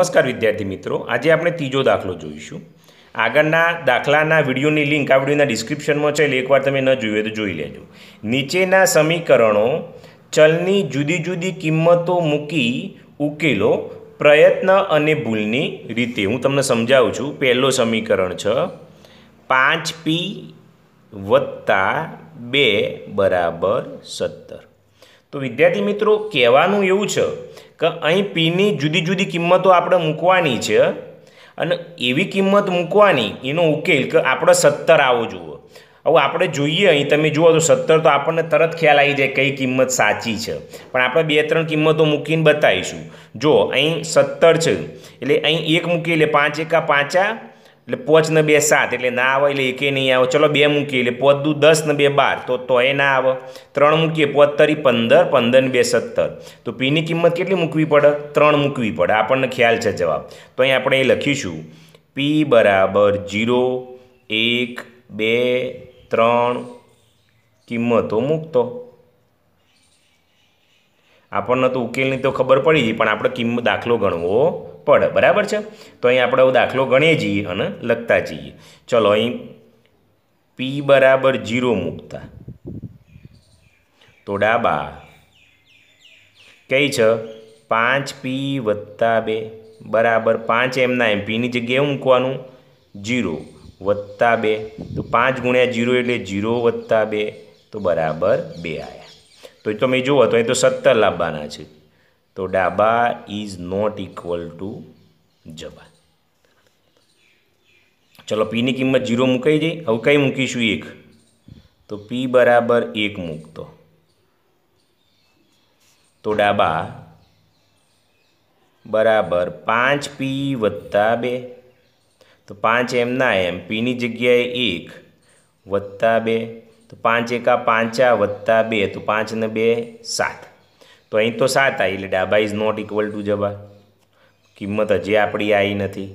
નમસ્કાર વિદ્યાર્થી મિત્રો આજે આપણે ત્રીજો દાખલો જોઈશું આગળના દાખલાના વિડીયોની લિંક આ વિડીયોના ડિસ્ક્રિપ્શનમાં છે એટલે એકવાર તમે ન જોયું તો જોઈ લેજો નીચેના સમીકરણો ચલની જુદી જુદી કિંમતો મૂકી ઉકેલો પ્રયત્ન અને ભૂલની રીતે હું તમને સમજાવું છું પહેલો સમીકરણ છે પાંચ પી વત્તા બે બરાબર સત્તર તો વિદ્યાર્થી મિત્રો કહેવાનું એવું છે કે અહીં પીની જુદી જુદી કિંમતો આપણે મૂકવાની છે અને એવી કિંમત મૂકવાની એનો ઉકેલ કે આપણે સત્તર આવો જુઓ હવે આપણે જોઈએ અહીં તમે જુઓ તો સત્તર તો આપણને તરત ખ્યાલ આવી જાય કઈ કિંમત સાચી છે પણ આપણે બે ત્રણ કિંમતો મૂકીને બતાવીશું જો અહીં સત્તર છે એટલે અહીં એક મૂકી એટલે પાંચ એકા પાંચા એટલે પોચ બે સાત એટલે ના આવે એટલે એકે નહીં આવે ચલો બે મૂકીએ એટલે પોચ દુ દસ ને બે બાર તો તોય ના આવે ત્રણ મૂકીએ પોચ તરી પંદર પંદર ને બે સત્તર તો પીની કિંમત કેટલી મૂકવી પડે ત્રણ મૂકવી પડે આપણને ખ્યાલ છે જવાબ તો અહીં આપણે એ લખીશું પી બરાબર જીરો એક બે ત્રણ કિંમતો મૂકતો આપણને તો ઉકેલની તો ખબર પડી પણ આપણે કિંમત દાખલો ગણવો પડે બરાબર છે તો અહીં આપણે દાખલો ગણીએ જઈએ અને લખતા જઈએ ચલો અહીં પી બરાબર જીરો મૂકતા તો ડાબા કઈ છે પાંચ પી વત્તા બે બરાબર પાંચ એમના એમ પીની જગ્યાએ મૂકવાનું જીરો વત્તા બે તો પાંચ ગુણ્યા જીરો એટલે જીરો વત્તા બે તો બરાબર બે આવ્યા તો તમે જુઓ તો અહીં તો સત્તર લાવવાના છે તો ડાબા ઇઝ નોટ ઇક્વલ ટુ જબા ચલો પીની કિંમત જીરો મૂકાઈ જઈ હવે કંઈ મૂકીશું એક તો પી બરાબર એક મૂકતો તો ડાબા બરાબર પાંચ પી વત્તા બે તો પાંચ એમના એમ પીની જગ્યાએ એક વત્તા બે તો પાંચ એકા પાંચા વત્તા બે તો પાંચ ને બે સાત તો અહીં તો સાત આવી એટલે ડાબા ઇઝ નોટ ઇક્વલ ટુ જબા કિંમત હજી આપણી આવી નથી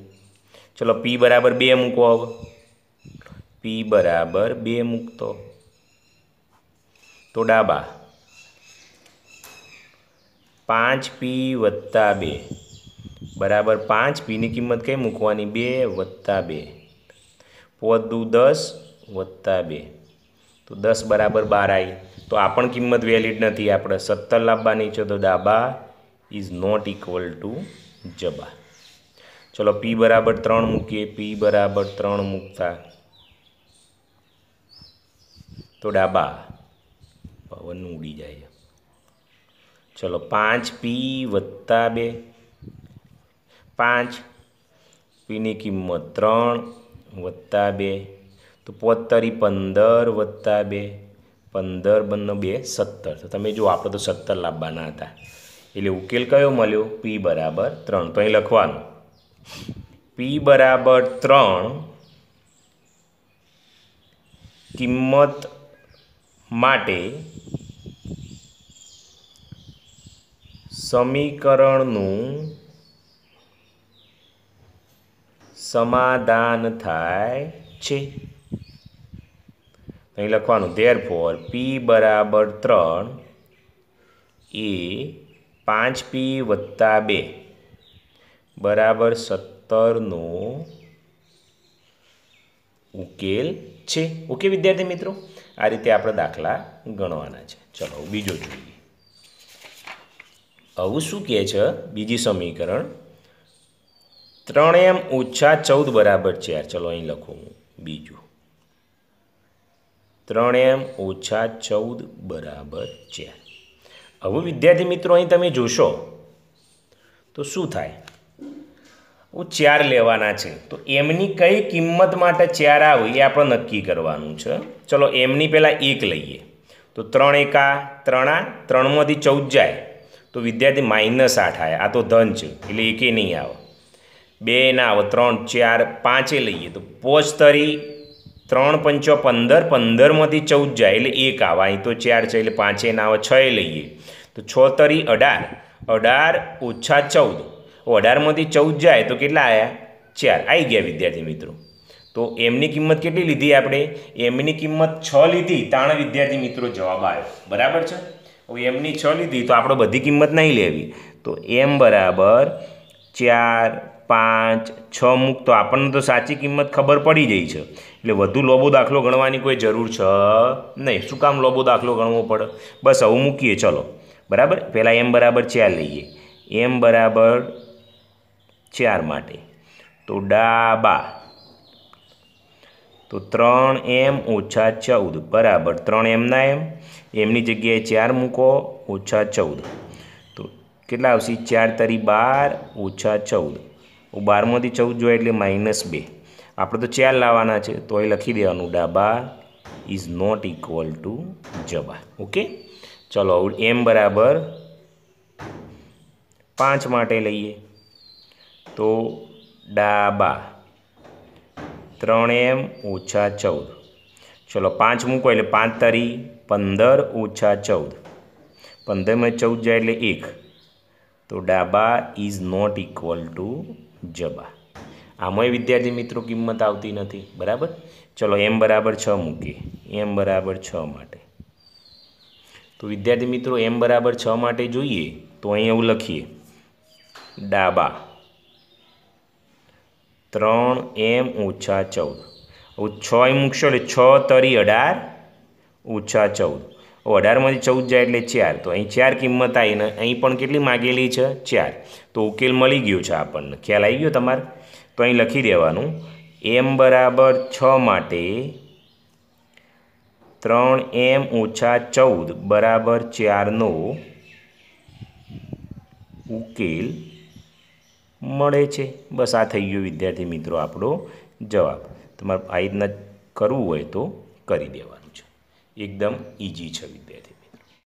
ચલો પી બરાબર બે મૂકો હવે પી બરાબર બે મૂકતો તો ડાબા પાંચ પી વત્તા બે બરાબર પાંચ પીની કિંમત કઈ મૂકવાની બે વત્તા બે પોત દસ વત્તા બે તો દસ બરાબર બાર આવી તો આ પણ કિંમત વેલિડ નથી આપણે સત્તર લાવવાની છે તો ડાબા ઇઝ નોટ ઇક્વલ ટુ જબા ચલો પી બરાબર ત્રણ મૂકીએ પી બરાબર ત્રણ મૂકતા તો ડાબા પવન ઉડી જાય ચલો પાંચ પી વત્તા બે પાંચ પીની કિંમત ત્રણ વત્તા બે તો પોત્તરી પંદર વત્તા બે પંદર બંને બે સત્તર તો તમે જો આપણે તો સત્તર લાવવાના હતા એટલે ઉકેલ કયો મળ્યો પી બરાબર ત્રણ તો અહીં લખવાનું પી બરાબર ત્રણ કિંમત માટે સમીકરણનું સમાધાન થાય છે તો અહીં લખવાનું ધેર ફોર પી બરાબર ત્રણ એ પાંચ પી વત્તા બે બરાબર સત્તરનો ઉકેલ છે ઓકે વિદ્યાર્થી મિત્રો આ રીતે આપણે દાખલા ગણવાના છે ચલો બીજો જોઈએ આવું શું કહે છે બીજી સમીકરણ ત્રણ એમ ઓછા ચૌદ બરાબર ચાર ચલો અહીં લખું બીજું ત્રણ એમ ઓછા ચૌદ બરાબર ચાર હવે વિદ્યાર્થી મિત્રો અહીં તમે જોશો તો શું થાય હું ચાર લેવાના છે તો એમની કઈ કિંમત માટે ચાર આવે એ આપણે નક્કી કરવાનું છે ચલો એમની પહેલાં એક લઈએ તો ત્રણ એકા ત્રણા ત્રણમાંથી ચૌદ જાય તો વિદ્યાર્થી માઇનસ આઠ આવે આ તો ધન છે એટલે એકે નહીં આવે બે ના આવે ત્રણ ચાર પાંચે લઈએ તો પોચ તરી ત્રણ પંચો પંદર પંદરમાંથી ચૌદ જાય એટલે એક આવે અહીં તો ચાર છે એટલે પાંચે ના આવે છએ લઈએ તો છ તરી અઢાર અઢાર ઓછા ચૌદ અઢારમાંથી ચૌદ જાય તો કેટલા આવ્યા ચાર આવી ગયા વિદ્યાર્થી મિત્રો તો એમની કિંમત કેટલી લીધી આપણે એમની કિંમત છ લીધી તાણ વિદ્યાર્થી મિત્રો જવાબ આવ્યો બરાબર છે હવે એમની છ લીધી તો આપણે બધી કિંમત નહીં લેવી તો એમ બરાબર ચાર પાંચ છ મૂક તો આપણને તો સાચી કિંમત ખબર પડી જાય છે એટલે વધુ લોબો દાખલો ગણવાની કોઈ જરૂર છે નહીં શું કામ લોબો દાખલો ગણવો પડે બસ આવું મૂકીએ ચલો બરાબર પહેલાં એમ બરાબર ચાર લઈએ એમ બરાબર ચાર માટે તો ડાબા તો ત્રણ એમ ઓછા ચૌદ બરાબર ત્રણ એમના એમ એમની જગ્યાએ ચાર મૂકો ઓછા ચૌદ તો કેટલા આવશે ચાર તરી બાર ઓછા ચૌદ બારમાંથી ચૌદ જોઈએ એટલે માઇનસ બે આપણે તો ચાર લાવવાના છે તો એ લખી દેવાનું ડાબા ઇઝ નોટ ઇક્વલ ટુ જબા ઓકે ચલો એમ બરાબર પાંચ માટે લઈએ તો ડાબા ત્રણ એમ ઓછા ચૌદ ચલો પાંચ મૂકો એટલે પાંચ તરી પંદર ઓછા ચૌદ પંદરમાં ચૌદ જાય એટલે એક તો ડાબા ઇઝ નોટ ઇક્વલ ટુ જબા આમાંય વિદ્યાર્થી મિત્રો કિંમત આવતી નથી બરાબર ચલો એમ બરાબર છ મૂકીએ એમ બરાબર છ માટે તો વિદ્યાર્થી મિત્રો એમ બરાબર છ માટે જોઈએ તો અહીં એવું લખીએ ડાબા ત્રણ એમ ઓછા ચૌદ હવે છ એ મૂકશો એટલે છ તરી અઢાર ઓછા ચૌદ અઢારમાંથી ચૌદ જાય એટલે ચાર તો અહીં ચાર કિંમત આવીને અહીં પણ કેટલી માગેલી છે ચાર તો ઉકેલ મળી ગયો છે આપણને ખ્યાલ આવી ગયો તમારે તો અહીં લખી દેવાનું એમ બરાબર છ માટે ત્રણ એમ ઓછા ચૌદ બરાબર ચારનો ઉકેલ મળે છે બસ આ થઈ ગયો વિદ્યાર્થી મિત્રો આપણો જવાબ તમારે આ રીતના કરવું હોય તો કરી દેવાનું છે એકદમ ઇઝી છે વિદ્યાર્થી